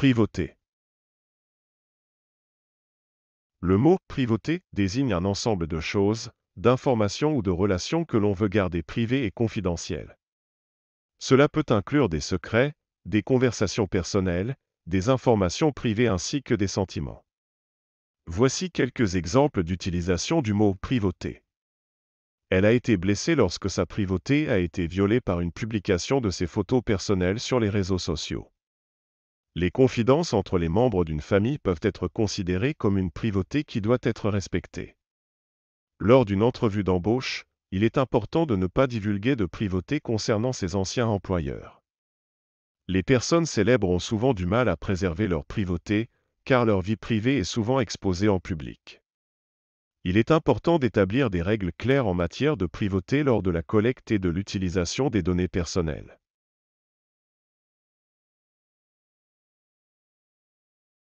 Privauté Le mot privauté désigne un ensemble de choses, d'informations ou de relations que l'on veut garder privées et confidentielles. Cela peut inclure des secrets, des conversations personnelles, des informations privées ainsi que des sentiments. Voici quelques exemples d'utilisation du mot privauté. Elle a été blessée lorsque sa privauté a été violée par une publication de ses photos personnelles sur les réseaux sociaux. Les confidences entre les membres d'une famille peuvent être considérées comme une privauté qui doit être respectée. Lors d'une entrevue d'embauche, il est important de ne pas divulguer de privauté concernant ses anciens employeurs. Les personnes célèbres ont souvent du mal à préserver leur privauté, car leur vie privée est souvent exposée en public. Il est important d'établir des règles claires en matière de privauté lors de la collecte et de l'utilisation des données personnelles.